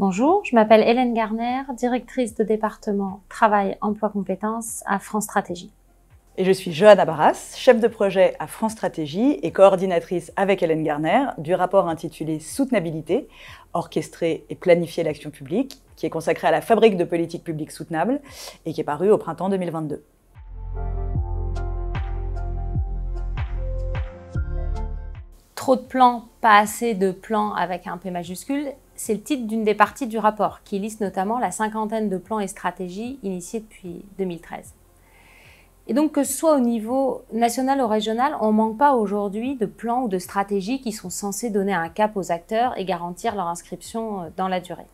Bonjour, je m'appelle Hélène Garner, directrice de département Travail, Emploi, Compétences à France Stratégie. Et je suis Johanna Barras, chef de projet à France Stratégie et coordinatrice avec Hélène Garner du rapport intitulé Soutenabilité, orchestrer et planifier l'action publique, qui est consacré à la fabrique de politiques publiques soutenables et qui est paru au printemps 2022. Trop de plans, pas assez de plans avec un P majuscule, c'est le titre d'une des parties du rapport, qui liste notamment la cinquantaine de plans et stratégies initiés depuis 2013. Et donc que ce soit au niveau national ou régional, on ne manque pas aujourd'hui de plans ou de stratégies qui sont censés donner un cap aux acteurs et garantir leur inscription euh, dans la durée.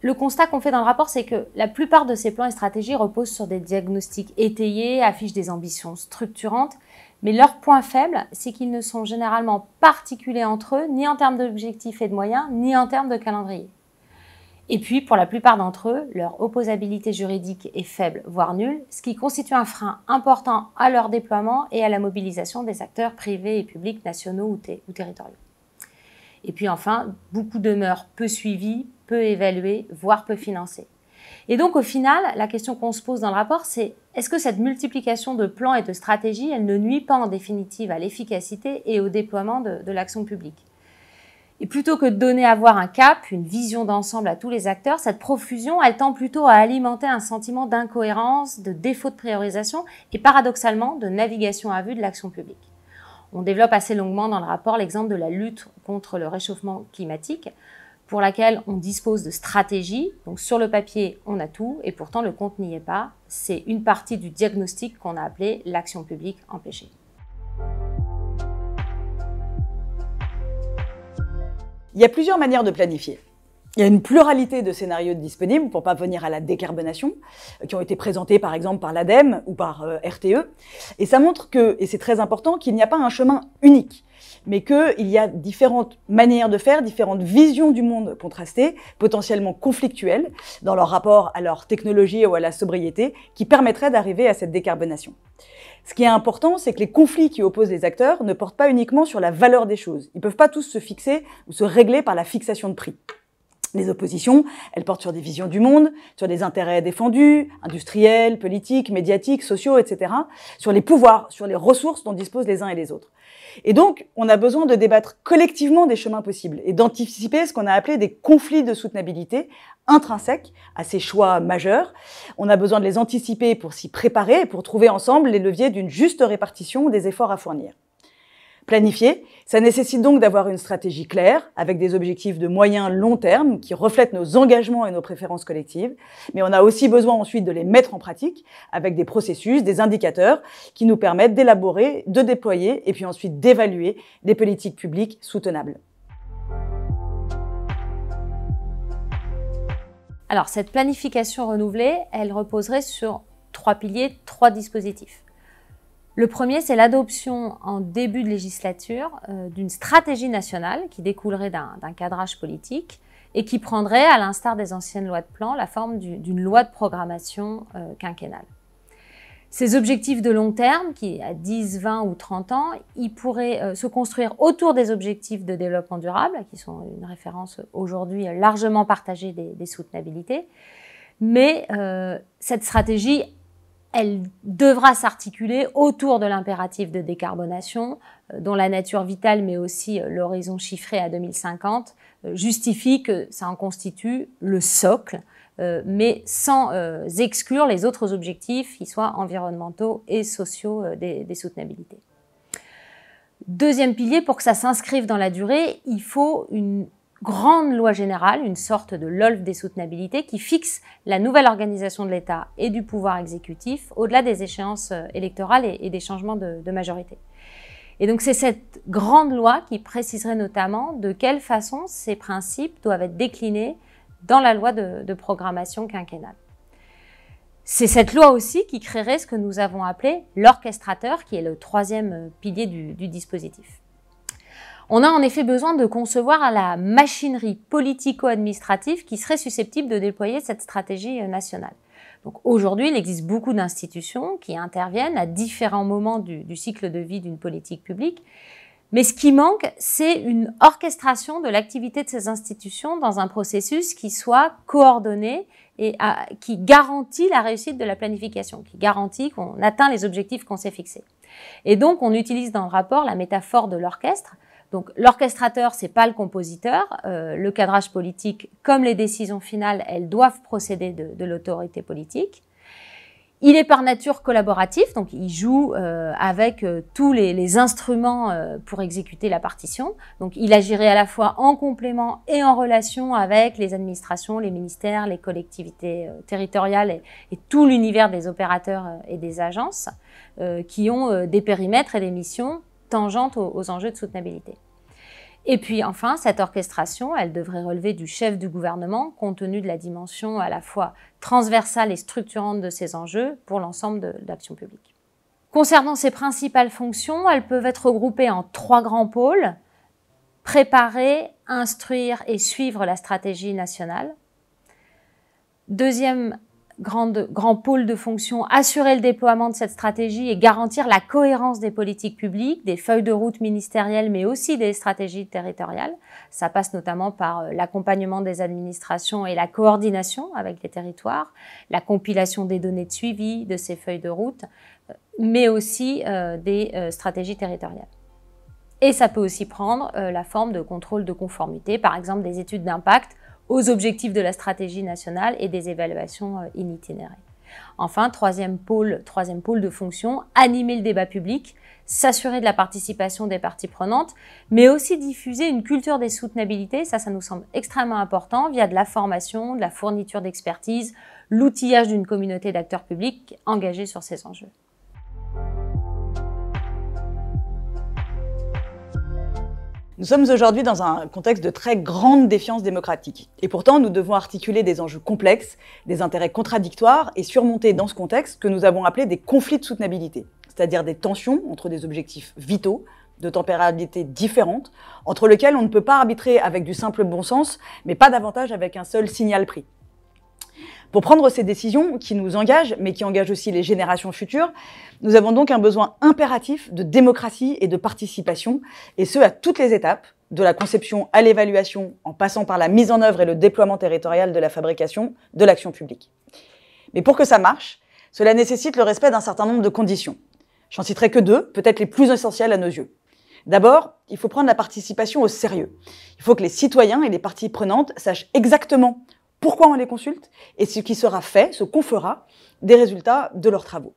Le constat qu'on fait dans le rapport, c'est que la plupart de ces plans et stratégies reposent sur des diagnostics étayés, affichent des ambitions structurantes, mais leur point faible, c'est qu'ils ne sont généralement particuliers entre eux, ni en termes d'objectifs et de moyens, ni en termes de calendrier. Et puis, pour la plupart d'entre eux, leur opposabilité juridique est faible, voire nulle, ce qui constitue un frein important à leur déploiement et à la mobilisation des acteurs privés et publics nationaux ou, ou territoriaux. Et puis enfin, beaucoup demeurent peu suivis, peu évalués, voire peu financés. Et donc, au final, la question qu'on se pose dans le rapport, c'est est-ce que cette multiplication de plans et de stratégies, elle ne nuit pas en définitive à l'efficacité et au déploiement de, l'action publique et plutôt que de donner à voir un cap, une vision d'ensemble à tous les acteurs, cette profusion, elle tend plutôt à alimenter un sentiment d'incohérence, de défaut de priorisation et paradoxalement de navigation à vue de l'action publique. On développe assez longuement dans le rapport l'exemple de la lutte contre le réchauffement climatique pour laquelle on dispose de stratégies. Donc sur le papier, on a tout et pourtant le compte n'y est pas. C'est une partie du diagnostic qu'on a appelé l'action publique empêchée. Il y a plusieurs manières de planifier. Il y a une pluralité de scénarios disponibles pour pas venir à la décarbonation, euh, qui ont été présentés par exemple par l'ADEME ou par euh, RTE. Et ça montre que, et c'est très important, qu'il n'y a pas un chemin unique, mais qu'il y a différentes manières de faire, différentes visions du monde contrastées, potentiellement conflictuelles, dans leur rapport à leur technologie ou à la sobriété, qui permettraient d'arriver à cette décarbonation. Ce qui est important, c'est que les conflits qui opposent les acteurs ne portent pas uniquement sur la valeur des choses. Ils ne peuvent pas tous se fixer ou se régler par la fixation de prix. Les oppositions, elles portent sur des visions du monde, sur des intérêts défendus, industriels, politiques, médiatiques, sociaux, etc., sur les pouvoirs, sur les ressources dont disposent les uns et les autres. Et donc, on a besoin de débattre collectivement des chemins possibles et d'anticiper ce qu'on a appelé des conflits de soutenabilité intrinsèques à ces choix majeurs. On a besoin de les anticiper pour s'y préparer et pour trouver ensemble les leviers d'une juste répartition des efforts à fournir planifier. Ça nécessite donc d'avoir une stratégie claire, avec des objectifs de moyen long terme qui reflètent nos engagements et nos préférences collectives. Mais on a aussi besoin ensuite de les mettre en pratique, avec des processus, des indicateurs qui nous permettent d'élaborer, de déployer et puis ensuite d'évaluer des politiques publiques soutenables. Alors cette planification renouvelée, elle reposerait sur trois piliers, trois dispositifs. Le premier, c'est l'adoption en début de législature euh, d'une stratégie nationale qui découlerait d'un cadrage politique et qui prendrait, à l'instar des anciennes lois de plan, la forme d'une loi de programmation euh, quinquennale. Ces objectifs de long terme, qui à 10, 20 ou 30 ans, ils pourraient euh, se construire autour des objectifs de développement durable, qui sont une référence aujourd'hui largement partagée des, soutenabilités. Mais cette stratégie elle devra s'articuler autour de l'impératif de décarbonation, euh, dont la nature vitale, mais aussi euh, l'horizon chiffré à 2050, euh, justifie que ça en constitue le socle, mais sans exclure les autres objectifs, qu'ils soient environnementaux et sociaux des, des soutenabilités. Deuxième pilier, pour que ça s'inscrive dans la durée, il faut une grande loi générale, une sorte de LOLF des soutenabilités, qui fixe la nouvelle organisation de l'État et du pouvoir exécutif au-delà des échéances euh, électorales et, des changements de, majorité. Et donc c'est cette grande loi qui préciserait notamment de quelle façon ces principes doivent être déclinés dans la loi de, programmation quinquennale. C'est cette loi aussi qui créerait ce que nous avons appelé l'orchestrateur, qui est le troisième euh, pilier du dispositif. On a en effet besoin de concevoir la machinerie politico-administrative qui serait susceptible de déployer cette stratégie euh, nationale. Donc aujourd'hui, il existe beaucoup d'institutions qui interviennent à différents moments du, cycle de vie d'une politique publique. Mais ce qui manque, c'est une orchestration de l'activité de ces institutions dans un processus qui soit coordonné et qui garantit la réussite de la planification, qui garantit qu'on atteint les objectifs qu'on s'est fixés. Et donc, on utilise dans le rapport la métaphore de l'orchestre donc l'orchestrateur, c'est pas le compositeur. Euh, le cadrage politique, comme les décisions finales, elles doivent procéder de, l'autorité politique. Il est par nature collaboratif, donc il joue euh, avec euh, tous les, instruments pour exécuter la partition. Donc il agirait à la fois en complément et en relation avec les administrations, les ministères, les collectivités territoriales et tout l'univers des opérateurs et des agences qui ont des périmètres et des missions tangente aux, enjeux de soutenabilité. Et puis enfin, cette orchestration, elle devrait relever du chef du gouvernement, compte tenu de la dimension à la fois transversale et structurante de ces enjeux pour l'ensemble de l'action publique. Concernant ses principales fonctions, elles peuvent être regroupées en trois grands pôles. Préparer, instruire et suivre la stratégie nationale. Deuxième grande, grand pôle de fonction, assurer le déploiement de cette stratégie et garantir la cohérence des politiques publiques, des feuilles de route ministérielles, mais aussi des stratégies territoriales. Ça passe notamment par euh, l'accompagnement des administrations et la coordination avec les territoires, la compilation des données de suivi de ces feuilles de route, euh, mais aussi euh, des stratégies territoriales. Et ça peut aussi prendre la forme de contrôle de conformité, par exemple des études d'impact aux objectifs de la stratégie nationale et des évaluations euh, in Enfin, troisième pôle, troisième pôle de fonction, animer le débat public, s'assurer de la participation des parties prenantes, mais aussi diffuser une culture des soutenabilités, ça, ça nous semble extrêmement important, via de la formation, de la fourniture d'expertise, l'outillage d'une communauté d'acteurs publics engagés sur ces enjeux. Nous sommes aujourd'hui dans un contexte de très grande défiance démocratique. Et pourtant, nous devons articuler des enjeux complexes, des intérêts contradictoires et surmonter dans ce contexte que nous avons appelé des conflits de soutenabilité, c'est-à-dire des tensions entre des objectifs vitaux, de tempérabilité différentes, entre lesquels on ne peut pas arbitrer avec du simple bon sens, mais pas davantage avec un seul signal pris. Pour prendre ces décisions qui nous engagent, mais qui engagent aussi les générations futures, nous avons donc un besoin impératif de démocratie et de participation, et ce à toutes les étapes, de la conception à l'évaluation, en passant par la mise en œuvre et le déploiement territorial de la fabrication de l'action publique. Mais pour que ça marche, cela nécessite le respect d'un certain nombre de conditions. J'en citerai que deux, peut-être les plus essentielles à nos yeux. D'abord, il faut prendre la participation au sérieux. Il faut que les citoyens et les parties prenantes sachent exactement pourquoi on les consulte et ce qui sera fait, ce qu'on fera des résultats de leurs travaux.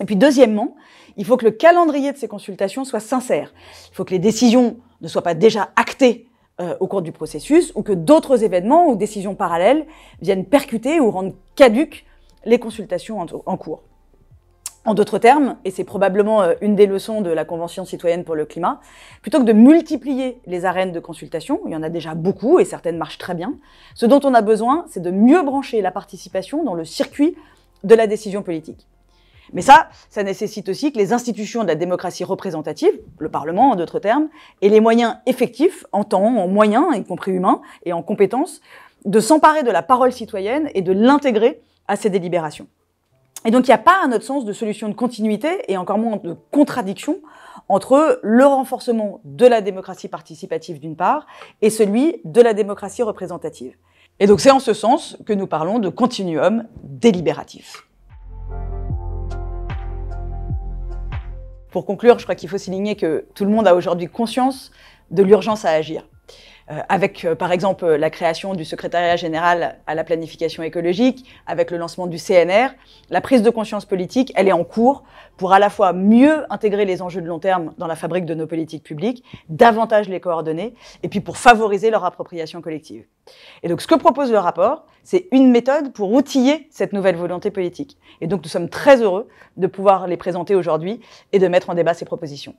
Et puis deuxièmement, il faut que le calendrier de ces consultations soit sincère. Il faut que les décisions ne soient pas déjà actées euh, au cours du processus ou que d'autres événements ou décisions parallèles viennent percuter ou rendre caduques les consultations en cours. En d'autres termes, et c'est probablement euh, une des leçons de la Convention citoyenne pour le climat, plutôt que de multiplier les arènes de consultation, il y en a déjà beaucoup et certaines marchent très bien, ce dont on a besoin, c'est de mieux brancher la participation dans le circuit de la décision politique. Mais ça, ça nécessite aussi que les institutions de la démocratie représentative, le Parlement en d'autres termes, aient les moyens effectifs en temps, en moyens, y compris humains, et en compétences, de s'emparer de la parole citoyenne et de l'intégrer à ces délibérations. Et donc, il n'y a pas, à notre sens, de solution de continuité et encore moins de contradiction entre le renforcement de la démocratie participative d'une part et celui de la démocratie représentative. Et donc, c'est en ce sens que nous parlons de continuum délibératif. Pour conclure, je crois qu'il faut souligner que tout le monde a aujourd'hui conscience de l'urgence à agir. Euh, avec euh, par exemple euh, la création du secrétariat général à la planification écologique, avec le lancement du CNR, la prise de conscience politique, elle est en cours pour à la fois mieux intégrer les enjeux de long terme dans la fabrique de nos politiques publiques, davantage les coordonner, et puis pour favoriser leur appropriation collective. Et donc ce que propose le rapport, c'est une méthode pour outiller cette nouvelle volonté politique. Et donc nous sommes très heureux de pouvoir les présenter aujourd'hui et de mettre en débat ces propositions.